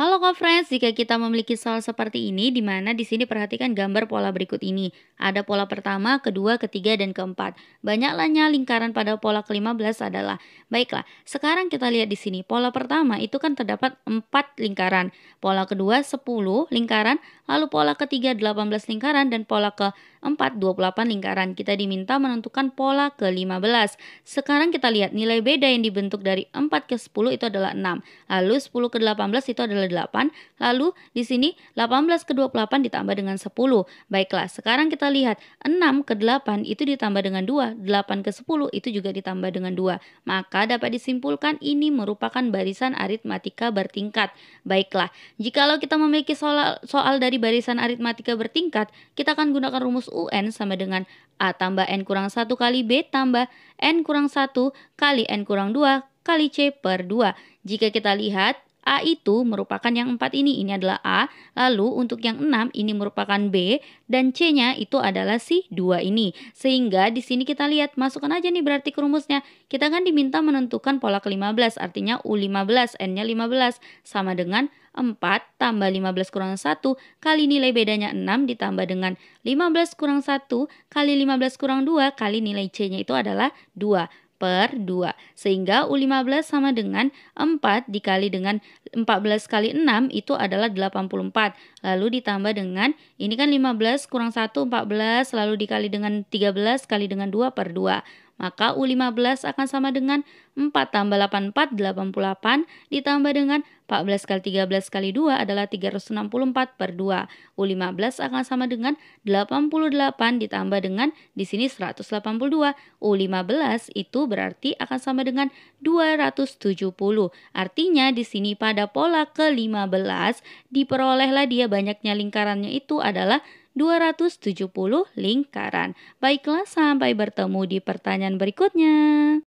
Halo Kak Friends, jika kita memiliki soal seperti ini, di mana di sini perhatikan gambar pola berikut ini. Ada pola pertama, kedua, ketiga, dan keempat. Banyaklahnya lingkaran pada pola ke-15 adalah. Baiklah, sekarang kita lihat di sini. Pola pertama itu kan terdapat 4 lingkaran. Pola kedua 10 lingkaran, lalu pola ketiga 18 lingkaran, dan pola keempat 28 lingkaran. Kita diminta menentukan pola ke-15. Sekarang kita lihat nilai beda yang dibentuk dari 4 ke 10 itu adalah 6. Lalu 10 ke 18 itu adalah 8. Lalu di sini 18 ke 28 ditambah dengan 10. Baiklah, sekarang kita lihat 6 ke 8 itu ditambah dengan 2, 8 ke 10 itu juga ditambah dengan 2. Maka dapat disimpulkan ini merupakan barisan aritmatika bertingkat. Baiklah, jikalau kita memiliki soal, soal dari barisan aritmatika bertingkat, kita akan gunakan rumus UN sama dengan A tambah N kurang 1 kali B tambah N kurang 1 kali N kurang 2 kali C per 2. Jika kita lihat A itu merupakan yang empat ini, ini adalah A. Lalu untuk yang enam ini merupakan B dan C-nya itu adalah si dua ini. Sehingga di sini kita lihat masukkan aja nih berarti ke rumusnya. Kita kan diminta menentukan pola ke-15 artinya U15 N-nya 15 sama dengan 4 tambah 15 kurang 1 kali nilai bedanya 6 ditambah dengan 15 kurang 1 kali 15 kurang 2 kali nilai C-nya itu adalah 2 per 2. Sehingga U15 sama dengan 4 dikali dengan 14 kali 6 itu adalah 84. Lalu ditambah dengan, ini kan 15 kurang 1, 14, lalu dikali dengan 13 kali dengan 2 per 2 maka U15 akan sama dengan 4 tambah 8, 88 ditambah dengan 14 kali 13 kali 2 adalah 364 per 2. U15 akan sama dengan 88 ditambah dengan di sini 182. U15 itu berarti akan sama dengan 270. Artinya di sini pada pola ke-15 diperolehlah dia banyaknya lingkarannya itu adalah 270 lingkaran. Baiklah, sampai bertemu di pertanyaan berikutnya.